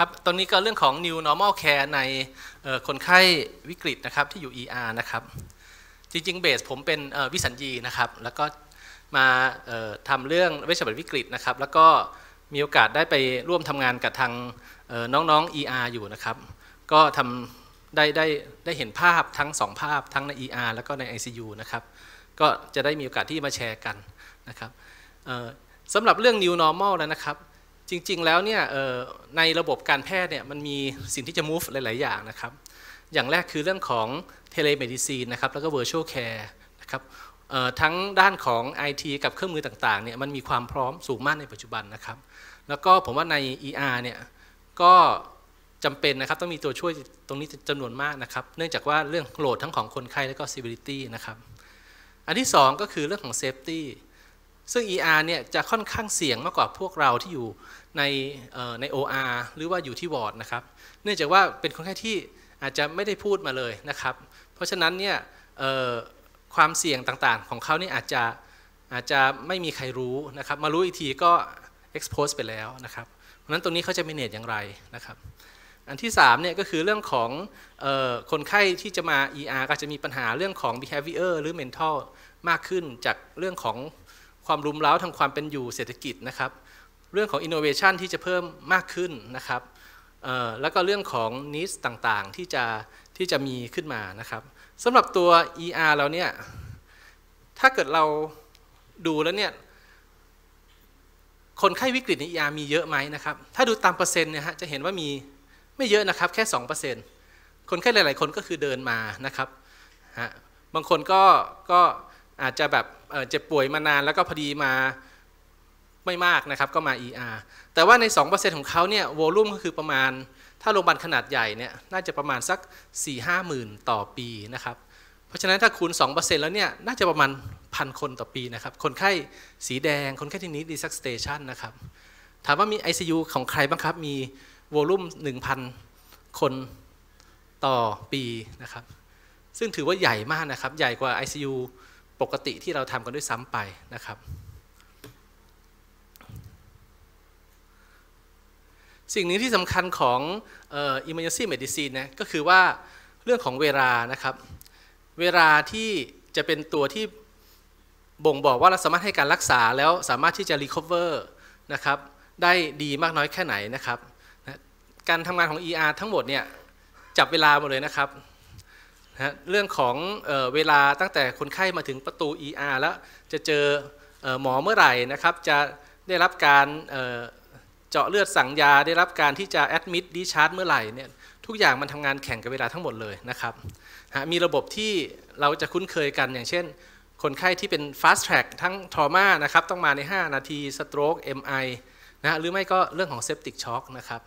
ครับตอนนี้ก็เรื่องของ new normal care ในคนไข้วิกฤตนะครับที่อยู่ ER นะครับจริงๆเบสผมเป็นวิสัญญีนะครับ แล้วก็มาทำเรื่องเวชบัตรวิกฤตนะครับ แล้วก็มีโอกาสได้ไปร่วมทำงานกับทางน้องๆ ER อยู่นะครับ ก็ทำได้ได้ได้เห็นภาพทั้ง 2 ภาพทั้งใน ER แล้วก็ใน ICU นะครับก็จะได้มีโอกาสที่มาแชร์กันนะครับสำหรับเรื่อง new normal แล้วนะครับจริงๆ แล้วเนี่ยในระบบการแพทย์เนี่ยมันมีสิ่งที่จะ move หลาย ๆ อย่างนะครับอย่างแรกคือเรื่องของ telemedicine นะครับแล้วก็ virtual care นะครับทั้งด้านของ IT กับเครื่องมือต่างๆ เนี่ยมันมีความพร้อมสูงมากในปัจจุบันนะครับ แล้วก็ผมว่าใน ER เนี่ยก็จำเป็นนะครับต้องมีตัวช่วยตรงนี้จำนวนมากนะครับเนื่องจากว่าเรื่องโหลดทั้งของคนไข้และก็ civility นะครับอันที่ 2 ก็คือเรื่องของ safety ซึ่ง ER เนี่ยจะค่อนข้างเสี่ยงมากกว่าพวกเราที่อยู่ ในใน OR หรือว่าอยู่ที่วอร์ดนะครับเนื่องจากว่าเป็นคนไข้ที่อาจจะไม่ได้พูดมาเลยนะครับเพราะฉะนั้นเนี่ยความเสี่ยงต่างๆของเขานี่อาจจะอาจจะไม่มีใครรู้นะครับมารู้อีกทีก็ expose ไปแล้วนะครับ เพราะนั้นตรงนี้เขาจะ manage อย่างไรนะครับอันที่3เนี่ยก็คือเรื่องของออคนไข้ที่จะมา ER ก็จะมีปัญหาเรื่องของ behavior หรือ mental มากขึ้นจากเรื่องของความรุมเร้า ทางความเป็นอยู่เศรษฐกิจนะครับ เรื่องของอินโนเวชันที่จะเพิ่มมากขึ้นนะครับแล้วก็เรื่องของนิสต่างๆที่จะที่จะมีขึ้นมานะครับสำหรับตัว ER เราเนี่ย ถ้าเกิดเราดูแล้วเนี่ย คนไข้วิกฤตใน ER มีเยอะไหมนะครับ ถ้าดูตามเปอร์เซ็นต์เนี่ยฮะจะเห็นว่ามีไม่เยอะนะครับ แค่ 2%คนไข้หลาย ๆ คนก็คือเดินมานะครับฮะบางคนก็ก็อาจจะแบบเจ็บป่วยมานานแล้วก็พอดีมาไม่มากนะครับ ก็มา ER แต่ว่าใน 2%ของเขาเนี่ยวอลุ่มก็คือประมาณ ถ้าโรงพยาบาลขนาดใหญ่เนี่ยน่าจะประมาณสัก 4 5หมื่นต่อปีนะครับ เพราะฉะนั้นถ้าคูณ2%แล้วเนี่ยน่าจะประมาณพันคนต่อปีนะครับ คนไข้สีแดงคนไข้ที่นี้ดีซักสเตชันนะครับ ถามว่ามี ICU ของใครบ้างครับมีวอลุ่ม1,000 คนต่อปีนะครับซึ่งถือว่าใหญ่มากนะครับใหญ่กว่า ICU ปกติที่เราทำกันด้วยซ้ำไปนะครับ สิ่งหนึ่งที่สำคัญของอิม r g e n ซี m e เมดิซีนะก็คือว่าเรื่องของเวลานะครับ เวลาที่จะเป็นตัวที่บ่งบอกว่าเราสามารถให้การรักษาแล้วสามารถที่จะรีคอเวอร์นะครับได้ดีมากน้อยแค่ไหนนะครับ การทำงานของ ER ทั้งหมดเนี่ย จับเวลาหมดเลยนะครับนะเรื่องของเออเวลาตั้งแต่คนไข้มาถึงประตู ER แล้วจะเจอเออหมอเมื่อไหร่นะครับ จะได้รับการเเจาะเลือดสั่งยา ได้รับการที่จะแอดมิดดิชาร์จเมื่อไหร่เนี่ยทุกอย่างมันทำงานแข่งกับเวลาทั้งหมดเลยนะครับนะมีระบบที่เราจะคุ้นเคยกันอย่างเช่น คนไข้ที่เป็น Fast Track ทั้งทอมานะครับต้องมาใน 5 นาที Stroke MI นะหรือไม่ก็เรื่องของ Septic Shock นะครับ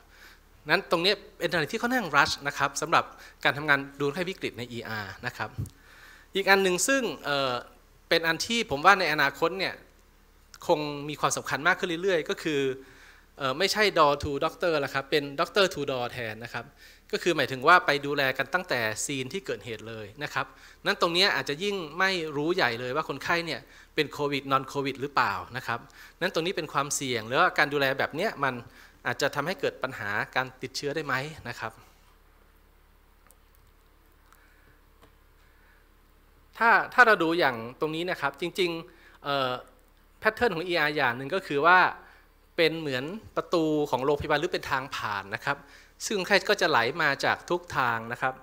นั้นตรงนี้เป็นอะไรที่เขาเนข้างรัชนะครับสำหรับการทำงานดูไข้วิกฤตใน ER นะครับอีกอันหนึ่งซึ่งเป็นอันที่ผมว่าในอนาคตเนี่ยคงมีความสำคัญมากขึ้นเรื่อยๆ ก็คือไม่ใช่ดอทูด็อกเตอร์ละครับเป็นด็อกเตอร์ทูดอแทนนะครับก็คือหมายถึงว่าไปดูแลกันตั้งแต่ซีนที่เกิดเหตุเลยนะครับนั้นตรงนี้อาจจะยิ่งไม่รู้ใหญ่เลยว่าคนไข้เนี่ยเป็นโควิดนอนโควิดหรือเปล่านะครับนั้นตรงนี้เป็นความเสี่ยงแล้วการดูแลแบบนี้มันอาจจะทำให้เกิดปัญหาการติดเชื้อได้ไหมนะครับ ถ้าถ้าเราดูอย่างตรงนี้นะครับ จริงๆแพทเทิร์นของ ER อย่างหนึ่งก็คือว่าเป็นเหมือนประตูของโรงพยาบาลหรือเป็นทางผ่านนะครับ ซึ่งใครก็จะไหลมาจากทุกทางนะครับ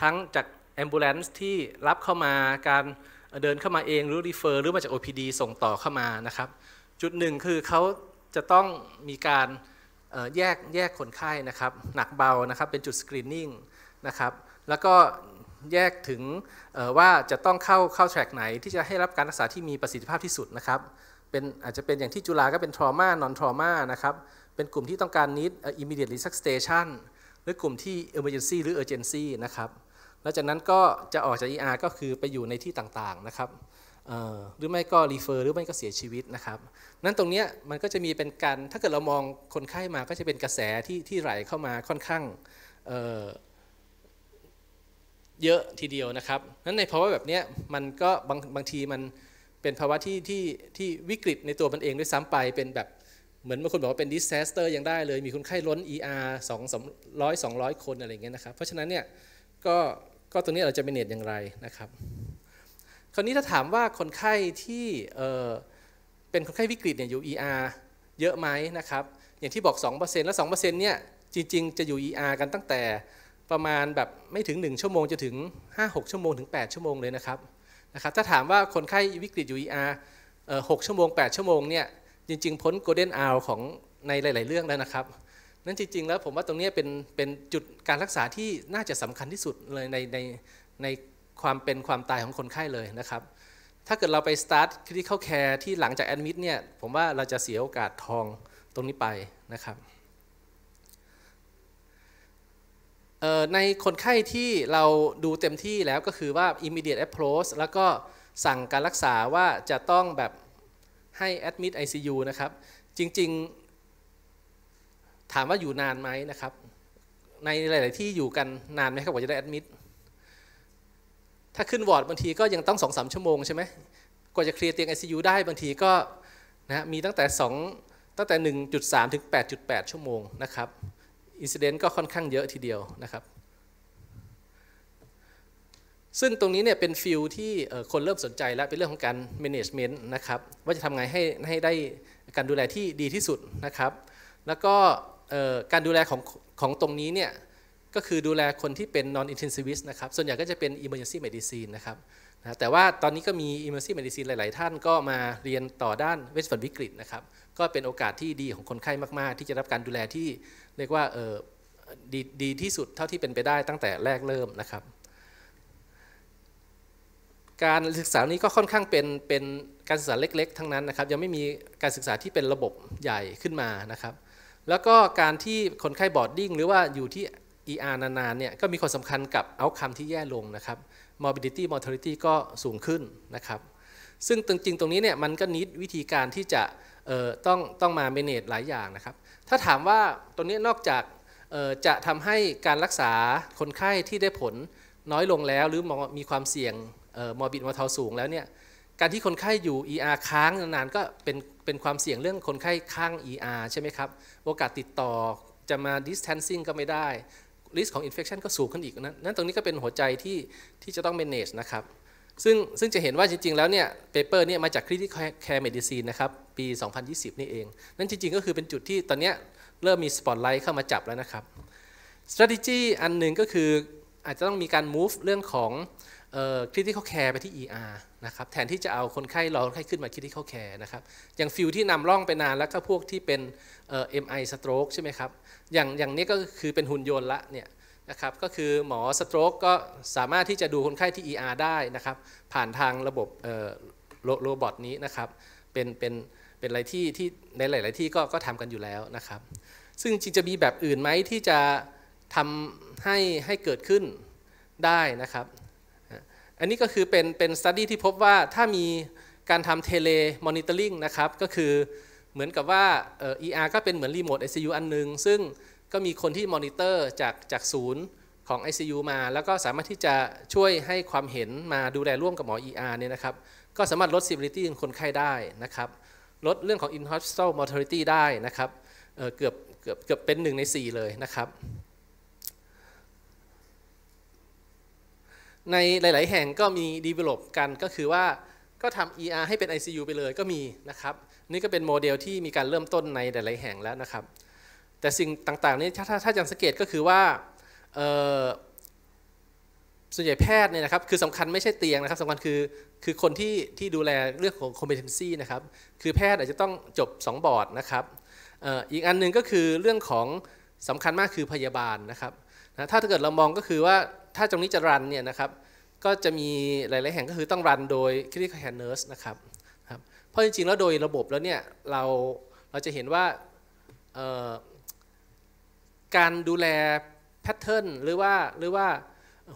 ทั้งจากแอมบูเลนซ์ที่รับเข้ามา การเดินเข้ามาเอง หรือรีเฟอร์ หรือมาจาก OPD ส่งต่อเข้ามานะครับ จุดหนึ่งคือเขาจะต้องมีการแยกแยกคนไข้นะครับหนักเบานะครับ เป็นจุดสกรีนนิ่งนะครับแล้วก็แยกถึงว่าจะต้องเข้าเข้าแทร็กไหนที่จะให้รับการรักษาที่มีประสิทธิภาพที่สุดนะครับเป็นอาจจะเป็นอย่างที่จุฬาก็เป็นทรมานอนทรมานะครับเป็นกลุ่มที่ต้องการนิดอิมเมด a t e r e s u s c i t a t i หรือกลุ่มที่เเออร์เจนซี่หรืออเจนซี่นะครับแล้วจากนั้นก็จะออกจาก ER ก็คือไปอยู่ในที่ต่างๆนะครับหรือไม่ก็รีเฟอร์หรือไม่ก็เสียชีวิตนะครับ นั้นตรงนี้มันก็จะมีเป็นการถ้าเกิดเรามองคนไข้มาก็จะเป็นกระแสที่ที่ไหลเข้ามาค่อนข้างเเยอะทีเดียวนะครับนั้นในภาวะแบบนี้มันก็บางบางทีมันเป็นภาวะที่ที่ที่วิกฤตในตัวมันเองด้วยซ้ำไป เป็นแบบเหมือนบางคนบอกว่าเป็นดิสแทสเตอร์ยังได้เลย มีคนไข้ล้น ER 2อ0 0 200 คนอะไรเงี้ยนะครับ เพราะฉะนั้นเนี่ยก็ก็ตรงนี้เราจะเป็นเนตอย่างไรนะครับคราวนี้ถ้าถามว่าคนไข้ที่เป็นคนไข้วิกฤตเนี่ยอยู่ ER เยอะไหมนะครับอย่างที่บอก2%แล้ว2%เนี่ยจริงๆจะอยู่ ER กันตั้งแต่ประมาณแบบไม่ถึง 1 ชั่วโมงจะถึง 5-6 ชั่วโมงถึง 8 ชั่วโมงเลยนะครับนะครับ ถ้าถามว่าคนไข้วิกฤตอยู่ ER 6ชั่วโมง 8 ชั่วโมงเนี่ยจริง ๆพ้นโกลเด้นอาลของในหลาย ๆ เรื่องแล้วนะครับนั้นจริงๆแล้วผมว่าตรงนี้เป็นเป็นจุดการรักษาที่น่าจะสำคัญที่สุดเลยในในในความเป็นความตายของคนไข้เลยนะครับ ถ้าเกิดเราไป start c r ิ t i c a l แคร์ที่หลังจากแอดมิดเนี่ย ผมว่าเราจะเสียโอกาสทองตรงนี้ไปนะครับ ในคนไข้ที่เราดูเต็มที่แล้วก็คือว่า immediate approach แล้วก็สั่งการรักษาว่าจะต้องแบบให้ admit ICU นะครับ จริงๆถามว่าอยู่นานไหมนะครับ ในหลายๆที่อยู่กันนานไหมครับกว่าจะได้ admit ถ้าขึ้นวอร์ด บางทีก็ยังต้องสองสามชั่วโมงใช่ไหมกว่าจะเคลียร์เตียง ICU ได้ บางทีก็นะมีตั้งแต่2ตั้งแต่ 1.3 ถึง 8.8 ชั่วโมงนะครับอินซิเดนต์ก็ค่อนข้างเยอะทีเดียวนะครับ ซึ่งตรงนี้เนี่ยเป็นฟิลที่คนเริ่มสนใจแล้วเป็นเรื่องของการ management นะครับว่าจะทำไงให้ให้ได้การดูแลที่ดีที่สุดนะครับ แล้วก็การดูแลของของตรงนี้เนี่ยก็คือดูแลคนที่เป็น non intensivist นะครับ ส่วนใหญ่ก็จะเป็น emergency medicine นะครับนะแต่ว่าตอนนี้ก็มี emergency medicine หลาย ๆ ท่านก็มาเรียนต่อด้านเวชฝันวิกฤตนะครับ ก็เป็นโอกาสที่ดีของคนไข้มาก ๆ ที่จะรับการดูแลที่ เรียกว่าเออดดีที่สุดเท่าที่เป็นไปได้ตั้งแต่แรกเริ่มนะครับ การศึกษานี้ก็ค่อนข้างเป็นเป็นการศึกษาเล็ก ๆ ทั้งนั้นนะครับ ยังไม่มีการศึกษาที่เป็นระบบใหญ่ขึ้นมานะครับ แล้วก็การที่คนไข้บอดดิ้งหรือว่าอยู่ที่ ER นานๆเนี่ยก็มีความสำคัญกับ outcome ที่แย่ลงนะครับ morbidity mortality ก็สูงขึ้นนะครับ ซึ่งจริงๆ ตรงนี้เนี่ยมันก็นิดวิธีการที่จะต้องต้องมา manage หลายอย่างนะครับ ถ้าถามว่าตรงนี้นอกจากจะทำให้การรักษาคนไข้ที่ได้ผลน้อยลงแล้วหรือมีความเสี่ยงมอร์บิดมอร์ทัสูงแล้วเนี่ย การที่คนไข้อยู่ ER ค้างนานๆ ก็เป็นเป็นความเสี่ยงเรื่องคนไข้ข้าง ER ใช่ไหมครับ โอกาสติดต่อจะมา distancing ก็ไม่ได้ริสของอินเฟคชันก็ สูงขึ้นอีกนะนั้นตรงนี้ก็เป็นหัวใจที่ที่จะต้อง manage นะครับซึ่งซึ่งจะเห็นว่าจริงๆ แล้วเนี่ยเปเปอร์เนี่ยมาจาก critical care medicine นะครับ ปี 2020 นี่เอง นั่นจริงๆก็คือเป็นจุดที่ตอนนี้เริ่มมี spotlight เข้ามาจับแล้วนะครับ strategy อันหนึ่งก็คืออาจจะต้องมีการ move เรื่องของคริติคอลแคร์ไปที่ ER นะครับแทนที่จะเอาคนไข้รอคนไข้ขึ้นมาคริติคอลแคร์นะครับ อย่างฟิลที่นำร่องไปนานแล้วก็พวกที่เป็นเอ็มไอสโตรกใช่ไหมครับอย่างอย่างนี้ก็คือเป็นหุ่นยนต์ละเนี่ยนะครับก็คือหมอสโตรกก็สามารถที่จะดูคนไข้ที่ ER ได้นะครับ ผ่านทางระบบโรบอทนี้นะครับเป็นเป็นเป็นอะไรที่ที่ในหลายๆที่ก็ก็ทำกันอยู่แล้วนะครับ ซึ่งจริงจะมีแบบอื่นไหมที่จะทำให้ให้เกิดขึ้นได้นะครับอันนี้ก็คือเป็นเป็นสต๊ดี้ที่พบว่าถ้ามีการทำเทเลมอนิเตอร์ลิงนะครับก็คือเหมือนกับว่าเอ่อ ER ก็เป็นเหมือนรีโมท ICU อันนึง ซึ่งก็มีคนที่มอนิเตอร์จากจากศูนย์ของ ICU มา แล้วก็สามารถที่จะช่วยให้ความเห็นมาดูแลร่วมกับหมอ ER เนี่ยนะครับก็สามารถลดซิ s บลิตี้ของคนไข้ได้นะครับ ลดเรื่องของ in hospital mortality ได้นะครับเเกือบเกือบเกือบเป็นหนึ่งใน 4 เลยนะครับในหลาย ๆ แห่งก็มี develop กันก็คือว่าก็ทำ ER ให้เป็น ICU ไปเลยก็มีนะครับนี่ก็เป็นโมเดลที่มีการเริ่มต้นในหลาย ๆแห่งแล้วนะครับ แต่สิ่งต่าง ๆ นี้ถ้าถ้าจังสังเกตก็คือว่าส่วนใหญ่แพทย์เนี่ยนะครับคือสำคัญไม่ใช่เตียงนะครับสำคัญคือคือคนที่ที่ดูแลเรื่องของ competency นะครับคือแพทย์อาจจะต้องจบ 2 บอร์ดนะครับอีกอันหนึ่งก็คือเรื่องของสำคัญมากคือพยาบาลนะครับนะถ้าเกิดเรามองก็คือว่าถ้าตรงนี้จะรันเนี่ยนะครับก็จะมีหลาย ๆแห่งก็คือต้องรันโดย Critical Care Nurse นะครับครับเพราะจริง ๆ แล้วโดยระบบแล้วเนี่ย เราเราจะเห็นว่าการดูแลแพทเทิร์นหรือว่าหรือว่า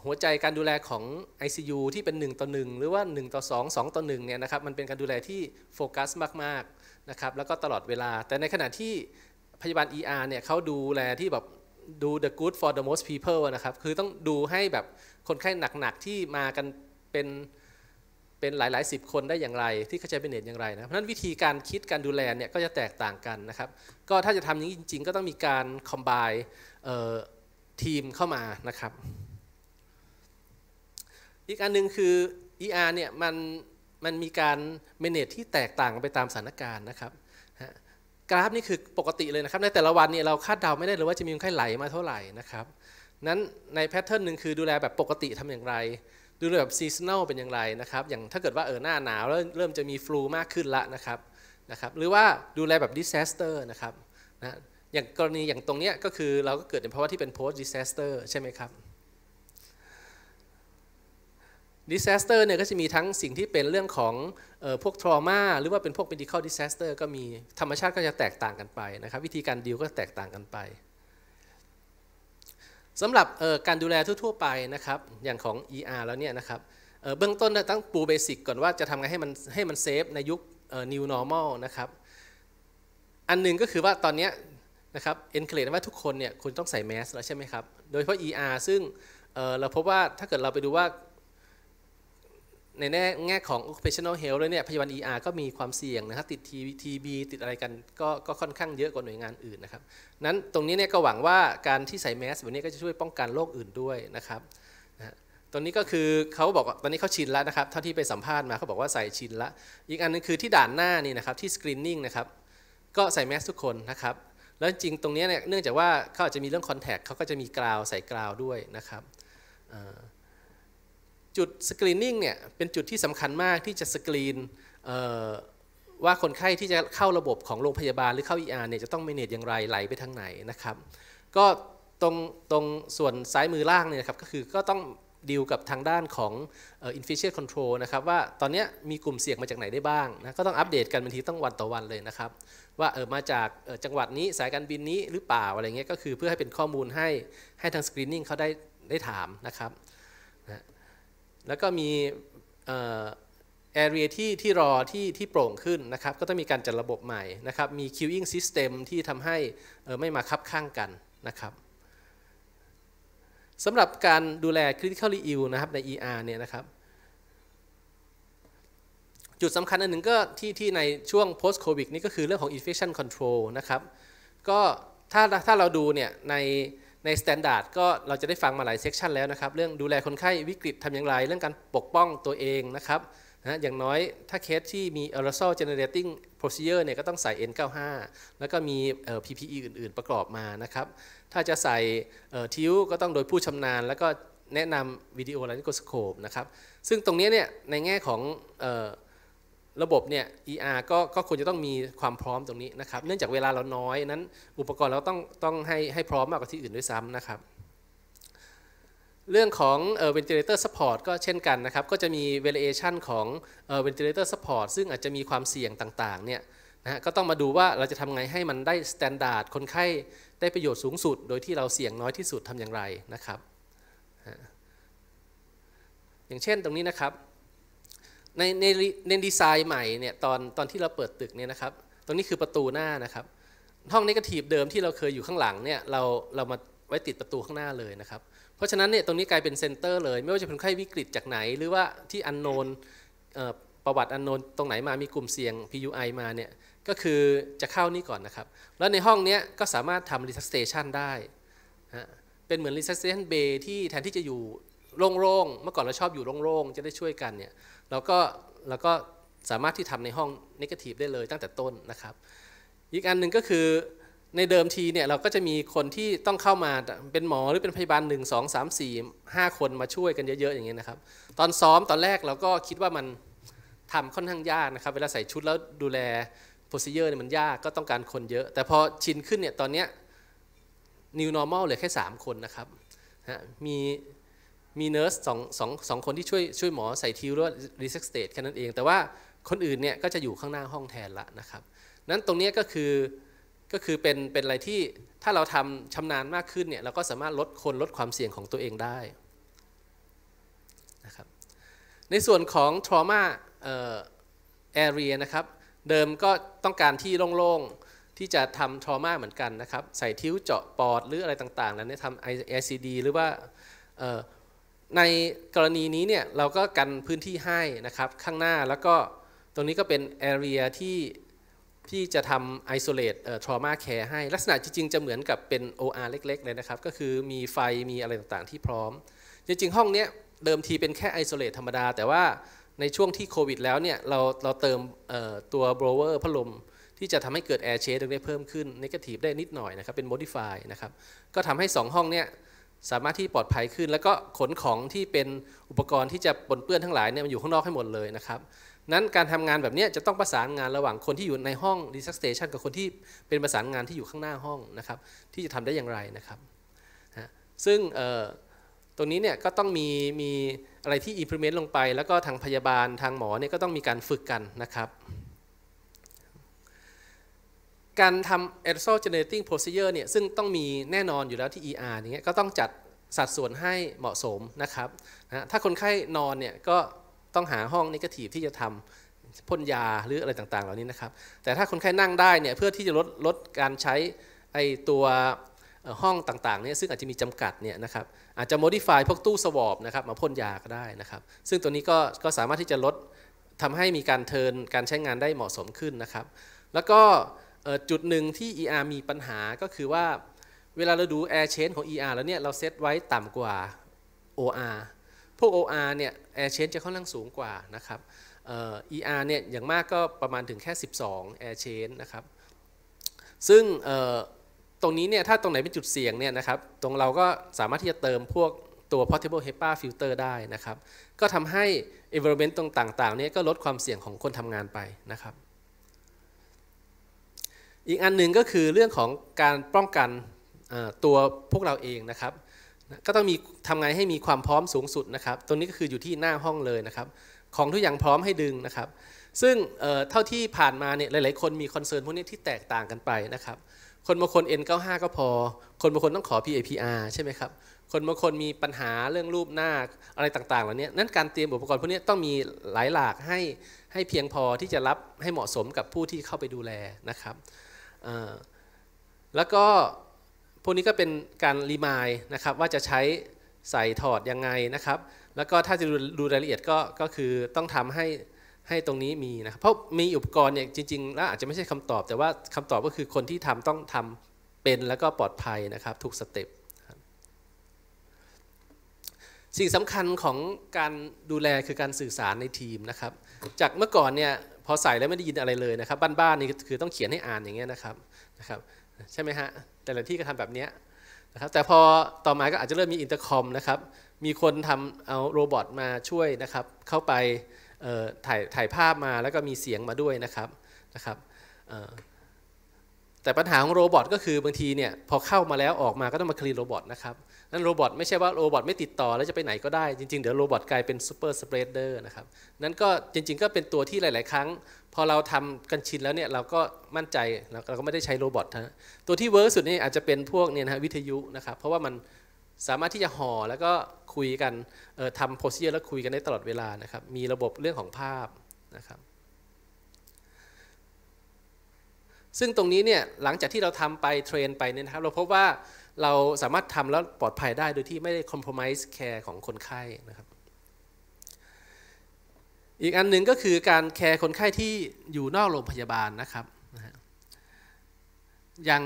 หัวใจการดูแลของ ICU ที่เป็น 1 ต่อ 1 หรือว่า 1 ต่อ2 2 ต่อ1เนี่ยนะครับมันเป็นการดูแลที่โฟกัสมาก ๆ นะครับ แล้วก็ตลอดเวลา แต่ในขณะที่พยาบาล ER เนี่ยเขาดูแลที่แบบ do the good for the most people นะครับ คือต้องดูให้แบบคนไข้หนักๆ ที่มากันเป็น เป็นหลายๆสิบคนได้อย่างไร ที่เขาใช้เป็นเนตุอย่างไรนะเพราะนั้นวิธีการคิดการดูแลเนี่ยก็จะแตกต่างกันนะครับ ก็ถ้าจะทำอย่างนี้จริงๆ ก็ต้องมีการคอมไบทีมเข้ามานะครับ อีกอันนึงคือ ER เนี่ยมันมันมีการเมเนจที่แตกต่างไปตามสถานการณ์นะครับกราฟนี่คือปกติเลยนะครับในแต่ละวันเนี่ยเราคาดเดาไม่ได้เลยว่าจะมีคนไข้ไหลมาเท่าไหร่นะครับนั้นในแพทเทิร์นหนึ่งคือดูแลแบบปกติทำอย่างไรดูแลแบบซีซันแนลเป็นอย่างไรนะครับอย่างถ้าเกิดว่าเออหน้าหนาวแล้วเริ่มจะมีฟลูมากขึ้นละนะครับนะครับหรือว่าดูแลแบบดิเซสเตอร์นะครับนะอย่างกรณีอย่างตรงเนี้ยก็คือเราก็เกิดในภาวะที่เป็นโพสต์ดิเซสเตอร์ใช่ไหมครับดิส a s t e r เนี่ยก็จะมีทั้งสิ่งที่เป็นเรื่องของออพวกทร a u m หรือว่าเป็นพวกเป medical d i ส a s t e r ก็มีธรรมชาติก็จะแตกต่างกันไปนะครับ วิธีการดีลก็แตกต่างกันไปสำหรับการดูแลทั่วๆไปนะครับอย่างของ ER แล้วเนี่ยนะครับเบื้องต้นต้องปูเบสิกก่อนว่าจะทำไงให้มันให้มันเซฟในยุค new normal นะครับอันหนึ่งก็คือว่าตอนนี้นะครับ encourage ว่าทุกคนเนี่ยคุณต้องใส่แมสแล้วใช่ไหมครับโดยเฉพาะ ER ซึ่งเราพบว่าถ้าเกิดเราไปดูว่าในแง่แง่ของ occupational health เลยเนี่ยพยาบาล ER ก็มีความเสี่ยงนะครับติด TB ติดอะไรกันก็ก็ค่อนข้างเยอะกว่าหน่วยงานอื่นนะครับนั้นตรงนี้เนี่ยก็หวังว่าการที่ใส่แมสแบบนี้ก็จะช่วยป้องกันโรคอื่นด้วยนะครับตอนนี้ก็คือเขาบอกตอนนี้เขาชินแล้วนะครับเท่าที่ไปสัมภาษณ์มาเขาบอกว่าใส่ชินละอีกอันนึงคือที่ด่านหน้านี่นะครับที่ screening นะครับก็ใส่แมสทุกคนนะครับ แล้วจริงตรงนี้เนี่ยเนื่องจากว่าเขาอาจจะมีเรื่องคอนแทคเขาก็จะมีกราว ใส่กราวด้วยนะครับจุดสกรีนนิ่งเนี่ย เป็นจุดที่สำคัญมากที่จะสกรีนว่าคนไข้ที่จะเข้าระบบของโรงพยาบาลหรือเข้า ER เนี่ย จะต้องเมเนจอย่างไรไหลไปทางไหนนะครับก็ตรงตรงส่วนซ้ายมือล่างเนี่ยครับ ก็คือก็ต้องดีลกับทางด้านของอินฟิเชีย c คอนโทรลนะครับ ว่าตอนนี้มีกลุ่มเสี่ยงมาจากไหนได้บ้าง นะ ก็ต้องอัปเดตกันบางทีต้องวันต่อวันเลยนะครับว่าเออมาจากจังหวัดนี้สายการบินนี้หรือเปล่าอะไรเงี้ยก็คือเพื่อให้เป็นข้อมูลให้ให้ทางสกรีนนิ่งเขาได้ได้ถามนะครับนะแล้วก็มีแอเรียที่ที่รอ ที่ที่โปร่งขึ้นนะครับ ก็ต้องมีการจัดระบบใหม่นะครับมี queuing system ที่ทำให้ไม่มาคับข้างกันนะครับสำหรับการดูแล critical i ิวนะครับใน ER เนี่ยนะครับ จุดสำคัญอันหนึ่งก็ที่ที่ในช่วง post covid นี่ก็คือเรื่องของ infection control นะครับ ก็ถ้าถ้าเราดูเนี่ยในในสแตนดาร์ดก็เราจะได้ฟังมาหลายเซสชันแล้วนะครับ เรื่องดูแลคนไข้วิกฤตทำอย่างไรเรื่องการปกป้องตัวเองนะครับนะอย่างน้อยถ้าเคสที่มี aerosol generating procedure เนี่ย ก็ต้องใส่ N95 แล้วก็มี PPE อื่น ๆประกอบมานะครับ ถ้าจะใส่ทิวก็ต้องโดยผู้ชำนาญ แล้วก็แนะนำวิดีโอไลน์โกสโคปนะครับ ซึ่งตรงนี้เนี่ย ในแง่ของระบบเนี่ย ER ก็ก็ควรจะต้องมีความพร้อมตรงนี้นะครับ เนื่องจากเวลาเราน้อยนั้น อุปกรณ์เราต้องต้องให้ให้พร้อมมากกว่าที่อื่นด้วยซ้ำนะครับ เรื่องของ ventilator support ก็เช่นกันนะครับก็จะมี variation ของ ventilator support ซึ่งอาจจะมีความเสี่ยงต่างๆเนี่ยนะฮะก็ต้องมาดูว่าเราจะทำไงให้มันได้ standard คนไข้ได้ประโยชน์สูงสุด โดยที่เราเสี่ยงน้อยที่สุดทำอย่างไรนะครับอย่างเช่นตรงนี้นะครับในในในดีไซน์ใหม่เนี่ยตอนตอนที่เราเปิดตึกเนี่ยนะครับตรงนี้คือประตูหน้านะครับห้องนิเกทีฟเดิมที่เราเคยอยู่ข้างหลังเนี่ยเราเรามาไว้ติดประตูข้างหน้าเลยนะครับเพราะฉะนั้นเนี่ยตรงนี้กลายเป็นเซ็นเตอร์เลย ไม่ว่าจะเป็นไข้วิกฤตจากไหน หรือว่าที่อันโนนประวัติอันโนนตรงไหนมามีกลุ่มเสี่ยง PUI มาเนี่ยก็คือจะเข้านี่ก่อนนะครับ แล้วในห้องนี้ก็สามารถทำรีสเตชันได้ะเป็นเหมือนรีสเตชันเบย์ที่แทนที่จะอยู่โล่งๆเมื่อก่อนเราชอบอยู่โล่งๆจะได้ช่วยกันเนี่ยเราก็เราก็สามารถที่ทำในห้องนิเกทีฟได้เลยตั้งแต่ต้นนะครับ อีกอันหนึ่งก็คือในเดิมทีเนี่ยเราก็จะมีคนที่ต้องเข้ามาเป็นหมอหรือเป็นพยาบาล1 2 3 4 5 คนมาช่วยกันเยอะ ๆ อย่างเงี้ยนะครับ ตอนซ้อมตอนแรกเราก็คิดว่ามันทำค่อนข้างยากนะครับ เวลาใส่ชุดแล้วดูแลโปรซิเยอร์เนี่ยมันยากก็ต้องการคนเยอะ แต่พอชินขึ้นเนี่ยตอนเนี้ย new normal เหลือแค่ 3 คนนะครับมีมีเนอร์สสองสองสองคนที่ช่วยช่วยหมอใส่ทิวแล้วรีเซ็กสเตทแค่นั้นเอง แต่ว่าคนอื่นเนี่ยก็จะอยู่ข้างหน้าห้องแทนละนะครับนั้นตรงนี้ก็คือก็คือเป็นเป็นอะไรที่ถ้าเราทำชำนาญมากขึ้นเนี่ย เราก็สามารถลดคน ลดความเสี่ยงของตัวเองได้นะครับในส่วนของ trauma area นะครับ เดิมก็ต้องการที่โล่งๆ ที่จะทำ trauma เหมือนกันนะครับ ใส่ทิ้วเจาะปอดหรืออะไรต่างๆแล้วเนี่ยทำ ICD หรือว่าในกรณีนี้เนี่ยเราก็กันพื้นที่ให้นะครับข้างหน้าแล้วก็ตรงนี้ก็เป็น area ที่ที่จะทำ isolate trauma care ให้ ลักษณะจริง ๆ จะเหมือนกับเป็น OR เล็กๆเลยนะครับ ก็คือมีไฟมีอะไรต่างๆ ที่พร้อมจริงๆห้องเนี้ยเดิมทีเป็นแค่ isolate ธรรมดา แต่ว่าในช่วงที่โควิด แล้วเนี่ยเราเราเติมตัว blower พัดลมที่จะทำให้เกิด air c h a ร e ได้เพิ่มขึ้น negative ได้นิดหน่อยนะครับเป็น modify นะครับก็ทำให้2ห้องเนี้ยสามารถที่ปลอดภัยขึ้น แล้วก็ขนของที่เป็นอุปกรณ์ที่จะปนเปื้อนทั้งหลายเนี่ยมันอยู่ข้างนอกให้หมดเลยนะครับ นั้นการทำงานแบบนี้จะต้องประสานงานระหว่างคนที่อยู่ในห้องรีสักสเตชันกับคนที่เป็นประสานงานที่อยู่ข้างหน้าห้องนะครับ ที่จะทำได้อย่างไรนะครับนะซึ่งตรงนี้เนี่ยก็ต้องมีมีอะไรที่ implement ลงไป แล้วก็ทางพยาบาลทางหมอเนี่ยก็ต้องมีการฝึกกันนะครับการทำ aerosol generating procedure เนี่ย ซึ่งต้องมีแน่นอนอยู่แล้วที่ ER อย่างเงี้ย ก็ต้องจัดสัดส่วนให้เหมาะสมนะครับนะถ้าคนไข้นอนเนี่ย ก็ต้องหาห้องนิเกทีฟที่จะทำพ่นยาหรืออะไรต่างๆเหล่านี้นะครับ แต่ถ้าคนไข้นั่งได้เนี่ย เพื่อที่จะลดลดการใช้ไอตัวห้องต่างๆเนี่ย ซึ่งอาจจะมีจำกัดเนี่ยนะครับ อาจจะ modify พวกตู้สวอปนะครับ มาพ่นยาก็ได้นะครับ ซึ่งตัวนี้ก็ก็สามารถที่จะลดทำให้มีการเทินการใช้งานได้เหมาะสมขึ้นนะครับ แล้วก็จุดหนึ่งที่ ER มีปัญหา ก็คือว่า เวลาเราดู air change ของ ER แล้วเนี่ย เราเซตไว้ต่ำกว่า OR พวก OR เนี่ย air change จะค่อนข้างสูงกว่านะครับ ER เนี่ย อย่างมากก็ประมาณถึงแค่ 12 air change นะครับ ซึ่งตรงนี้เนี่ย ถ้าตรงไหนเป็นจุดเสี่ยงเนี่ยนะครับ ตรงเราก็สามารถที่จะเติมพวกตัว portable HEPA filter ได้นะครับ ก็ทำให้ environment ตรงต่างๆ เนี่ย ก็ลดความเสี่ยงของคนทำงานไปนะครับอีกอันหนึ่งก็คือเรื่องของการป้องกันตัวพวกเราเองนะครับ ก็ต้องมีทำไงให้มีความพร้อมสูงสุดนะครับ ตรงนี้ก็คืออยู่ที่หน้าห้องเลยนะครับ ของทุกอย่างพร้อมให้ดึงนะครับ ซึ่งเท่าที่ผ่านมาเนี่ยหลายๆคนมีคอนเซิร์นพวกนี้ที่แตกต่างกันไปนะครับ คนบางคน N95 ก็พอ คนบางคนต้องขอ PAPR ใช่ไหมครับ คนบางคนมีปัญหาเรื่องรูปหน้าอะไรต่างๆเหล่านี้นั่นการเตรียมอุปกรณ์พวกนี้ต้องมีหลายหลากให้ให้เพียงพอที่จะรับให้เหมาะสมกับผู้ที่เข้าไปดูแลนะครับแล้วก็ พวกนี้ก็เป็นการรีมายนะครับ ว่าจะใช้ใส่ถอดยังไงนะครับ แล้วก็ถ้าจะดูรายละเอียดก็ ก็คือต้องทำให้ให้ตรงนี้มีนะครับ เพราะมีอุปกรณ์เนี่ยจริงๆ แล้วอาจจะไม่ใช่คำตอบ แต่ว่าคำตอบก็คือคนที่ทำต้องทำเป็นแล้วก็ปลอดภัยนะครับ ทุกสเต็ปสิ่งสำคัญของการดูแลคือการสื่อสารในทีมนะครับจากเมื่อก่อนเนี่ยพอใส่แล้วไม่ได้ยินอะไรเลยนะครับบ้านๆนี่คือต้องเขียนให้อ่านอย่างเงี้ยนะครับนะครับใช่ไหมฮะแต่ละที่ก็ทำแบบเนี้ยนะครับ แต่พอต่อมาก็อาจจะเริ่มมีอินเตอร์คอมนะครับมีคนทำเอาโรบอทมาช่วยนะครับ เข้าไปถ่ายถ่ายภาพมาแล้วก็มีเสียงมาด้วยนะครับนะครับแต่ปัญหาของโรบอทก็คือบางทีเนี่ยพอเข้ามาแล้วออกมาก็ต้องมาคลีนโรบอทนะครับนั้นโรบอทไม่ใช่ว่าโรบอทไม่ติดต่อแล้วจะไปไหนก็ได้จริงๆเดี๋ยวโรบอทกลายเป็นซูเปอร์สเปรดเดอร์นะครับนั้นก็จริง ๆ ก็เป็นตัวที่หลาย ๆ ครั้ง พอเราทำกันชินแล้วเนี่ยเราก็มั่นใจเราก็ไม่ได้ใช้โรบอทนะตัวที่เวิร์กสุดนี่อาจจะเป็นพวกเนี่ยนะวิทยุนะครับ เพราะว่ามันสามารถที่จะห่อแล้วก็คุยกันทำโพสเซียแล้วคุยกันได้ตลอดเวลานะครับมีระบบเรื่องของภาพนะครับซึ่งตรงนี้เนี่ยหลังจากที่เราทำไปเทรน ไปเนี่ยนะครับ เราพบว่าเราสามารถทำแล้วปลอดภัยได้โดยที่ไม่ได้คอมโพมิสแคร์ของคนไข้นะครับอีกอันหนึ่งก็คือการแคร์คนไข้ที่อยู่นอกโรงพยาบาลนะครับอย่าง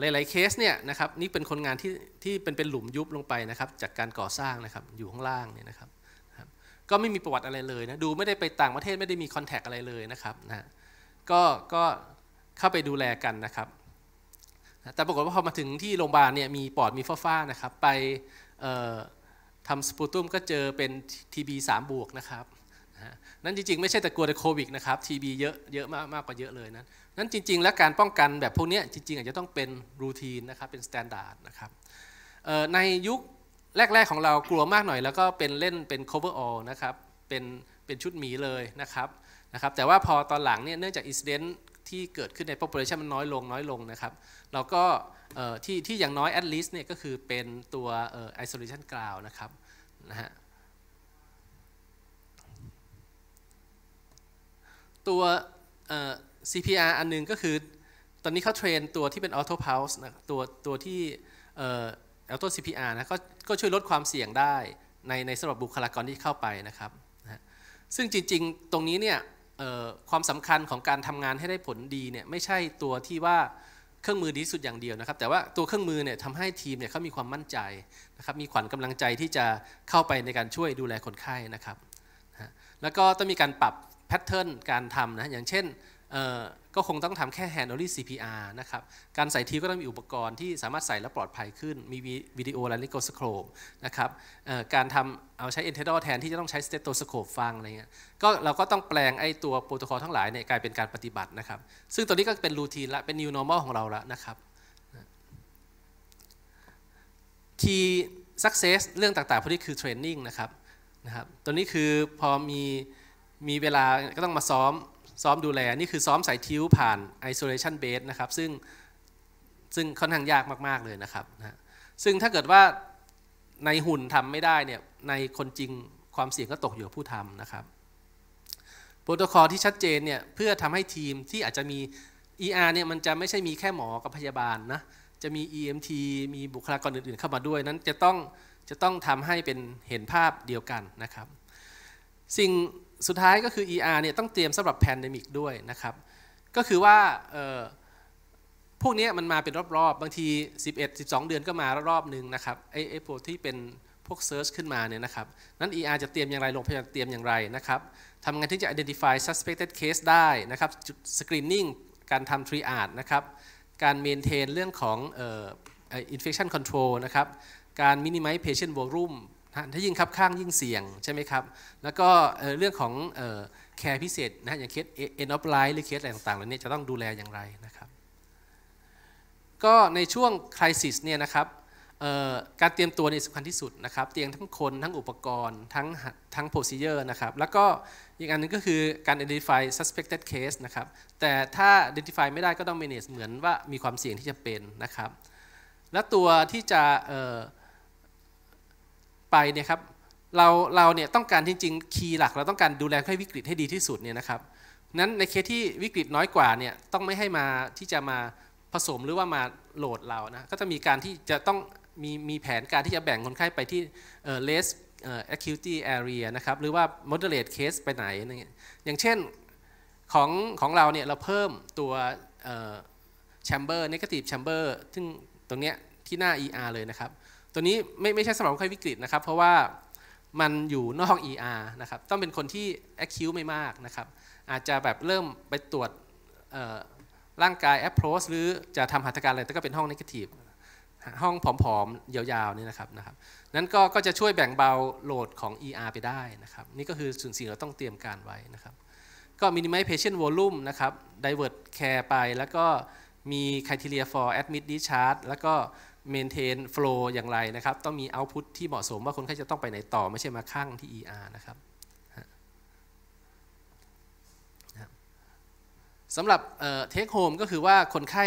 หลายๆเคสเนี่ยนะครับนี่เป็นคนงานที่ที่เป็นเป็นหลุมยุบลงไปนะครับ จากการก่อสร้างนะครับอยู่ข้างล่างเนี่ยนะครับก็ไม่มีประวัติอะไรเลยนะดูไม่ได้ไปต่างประเทศไม่ได้มีคอนแทคอะไรเลยนะครับนะก็ก็เข้าไปดูแลกันนะครับ แต่ปรากฏว่าพอมาถึงที่โรงพยาบาลเนี่ยมีปอด มีฝ้าๆนะครับ ไปทำสปูตุมก็เจอเป็นทีบีสบวกนะครับ นั้นจริง ๆ ไม่ใช่แต่กลัวแต่โควิดนะครับทีบีเยอะเยอะมากมากกว่าเยอะเลย นั้นนั้นจริง ๆ แล้วการป้องกันแบบพวกนี้จริง ๆ อาจจะต้องเป็นรูทีนนะครับ เป็นสแตนดาร์ดนะครับในยุคแรกๆของเรากลัวมากหน่อย แล้วก็เป็นเล่นเป็น cover all นะครับ เป็นเป็นชุดหมีเลยนะครับ นะครับ แต่ว่าพอตอนหลังเนี่ยเนื่องจากอิสเดนที่เกิดขึ้นใน population มันน้อยลงน้อยลงนะครับเราก็ที่ที่อย่างน้อย at least เนี่ยก็คือเป็นตัว isolation ground นะครับนะฮะตัว CPR อันนึงก็คือ ตอนนี้เขาเทรนตัวที่เป็น auto pulse นะตัวตัวที่ auto CPR นะก็ก็ช่วยลดความเสี่ยงได้ในในสำหรับบุคลากรที่เข้าไปนะครับนะซึ่งจริงๆ ตรงนี้เนี่ยความสำคัญของการทำงานให้ได้ผลดีเนี่ย ไม่ใช่ตัวที่ว่าเครื่องมือดีสุดอย่างเดียวนะครับ แต่ว่าตัวเครื่องมือเนี่ยทำให้ทีมเนี่ยเขามีความมั่นใจนะครับ มีขวัญกำลังใจที่จะเข้าไปในการช่วยดูแลคนไข้นะครับแล้วก็ต้องมีการปรับแพทเทิร์นการทำนะอย่างเช่นก็คงต้องทำแค่ hand o n ี y CPR นะครับ การใส่ทีก็ต้องมีอุปกรณ์ที่สามารถใส่และปลอดภัยขึ้น มีวิดีโอและลิโกสโคปนะครับ การทำเอาใช้ e n t e d อแทนที่จะต้องใช้สเตโตสโคปฟังอะไรเงี้ย ก็เราก็ต้องแปลงไอ้ตัวโปรโตคอลทั้งหลายเนี่ยกลายเป็นการปฏิบัตินะครับ ซึ่งตัวนี้ก็เป็นรูทีนละเป็น new normal ของเราละนะครับ key success เรื่องต่างๆพวกนี้คือเทรนนิ่งนะครับนะครับ ตัวนี้คือพอมีมีเวลาก็ต้องมาซ้อมซ้อมดูแล นี่คือซ้อมสายทิ้วผ่าน isolation base นะครับ ซึ่งซึ่งค่อนข้างยากมาก ๆ เลยนะครับนะซึ่งถ้าเกิดว่าในหุ่นทำไม่ได้เนี่ย ในคนจริงความเสี่ยงก็ตกอยู่กับผู้ทำนะครับ โปรโตคอลที่ชัดเจนเนี่ย เพื่อทำให้ทีมที่อาจจะมี ER เนี่ยมันจะไม่ใช่มีแค่หมอกับพยาบาลนะ จะมี EMT มีบุคลากรอื่นๆ เข้ามาด้วย นั้นจะต้องจะต้องทำให้เป็นเห็นภาพเดียวกันนะครับ สิ่งสุดท้ายก็คือ ER เนี่ยต้องเตรียมสำหรับแพนเดมิกด้วยนะครับ ก็คือว่าพวกนี้มันมาเป็นรอบๆบางที 11 12 เดือนก็มารอบนึงนะครับไอ้ไอ้พวกที่เป็นพวกเซิร์ชขึ้นมาเนี่ยนะครับนั้น ER จะเตรียมอย่างไรโรงพยาบาลเตรียมอย่างไรนะครับทำงนที่จะ identify suspected case ได้นะครับ screening การทำ triage นะครับ การ maintain เรื่องของ infection control นะครับการ minimize patient volume ถ้ายิ่งคับข้างยิ่งเสี่ยง ใช่ไหมครับ แล้วก็เรื่องของแคร์พิเศษนะอย่างเคสเอ็นออฟไลท์หรือเคสอะไรต่างๆเหล่านี้จะต้องดูแลอย่างไรนะครับ ก็ในช่วงคริสิสเนี่ยนะครับ การเตรียมตัวในสำคัญที่สุดนะครับ เตียงทั้งคนทั้งอุปกรณ์ทั้งทั้งโปรซิเจอร์นะครับแล้วก็อีกอันนึงก็คือการ identify suspected case นะครับแต่ถ้า identify ไม่ได้ก็ต้อง manage เหมือนว่ามีความเสี่ยงที่จะเป็นนะครับ และตัวที่จะไปเนี่ยครับเราเราเนี่ยต้องการจริงๆ คีย์หลักเราต้องการดูแลให้วิกฤตให้ดีที่สุดเนี่ยนะครับนั้นในเคสที่วิกฤตน้อยกว่าเนี่ยต้องไม่ให้มาที่จะมาผสมหรือว่ามาโหลดเรานะก็จะมีการที่จะต้องมีมีแผนการที่จะแบ่งคนไข้ไปที่ less acuity area นะครับหรือว่า moderate case ไปไหน อย่างเช่นของของเราเนี่ยเราเพิ่มตัว chamber negative chamber ซึ่งตรงเนี้ยที่หน้า ER เลยนะครับตัวนี้ไม่ไม่ใช่สมอรค่อยวิกฤตนะครับ เพราะว่ามันอยู่นอก ER นะครับต้องเป็นคนที่ acute ไม่มากนะครับ อาจจะแบบเริ่มไปตรวจร่างกาย approach หรือจะทำหัตถการอะไรแต่ก็เป็นห้อง negative ห้องผอมๆยาวๆ นี่นะครับนะครับ นั้นก็ก็จะช่วยแบ่งเบาโหลดของ ER ไปได้นะครับ นี่ก็คือส่วนสิ่งเราต้องเตรียมการไว้นะครับ ก็ minimize patient volume นะครับ divert care ไปแล้วก็มี criteria for admit discharge แล้วก็เมนเทนโฟล์อย่างไรนะครับ ต้องมีเอาต์พุตที่เหมาะสมว่าคนไข้จะต้องไปไหนต่อ ไม่ใช่มาข้างที่ ER นะครับสำหรับเทคโฮมก็คือว่าคนไข้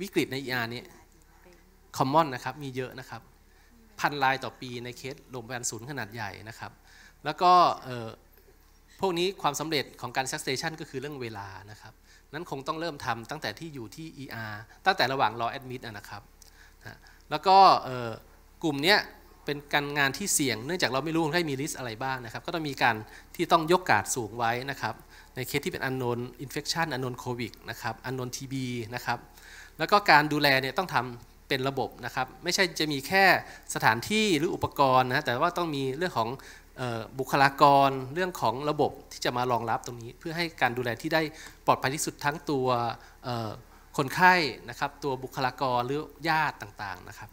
วิกฤตใน ER นี้คอมมอนนะครับ มีเยอะนะครับพันรายต่อปีในเคส โรงพยาบาลศูนย์ขนาดใหญ่นะครับ แล้วก็พวกนี้ความสำเร็จของการซักสเตชันก็คือเรื่องเวลานะครับ นั้นคงต้องเริ่มทำตั้งแต่ที่อยู่ที่ ER ตั้งแต่ระหว่างรอแอดมิดนะครับแล้วก็กลุ่มนี้เป็นการงานที่เสี่ยง เนื่องจากเราไม่รู้คนไข้มีริสอะไรบ้างนะครับก็ต้องมีการที่ต้องยกการสูงไว้นะครับในเคสที่เป็นอันโนนอินเฟคชันอันโนนโควิดนะครับอันโนนทีบีนะครับแล้วก็การดูแลเนี่ยต้องทำเป็นระบบนะครับไม่ใช่จะมีแค่สถานที่หรืออุปกรณ์นะแต่ว่าต้องมีเรื่องของบุคลากร เรื่องของระบบที่จะมารองรับตรงนี้ เพื่อให้การดูแลที่ได้ปลอดภัยที่สุดทั้งตัวคนไข้นะครับ ตัวบุคลากรหรือญาติต่างๆ นะครับ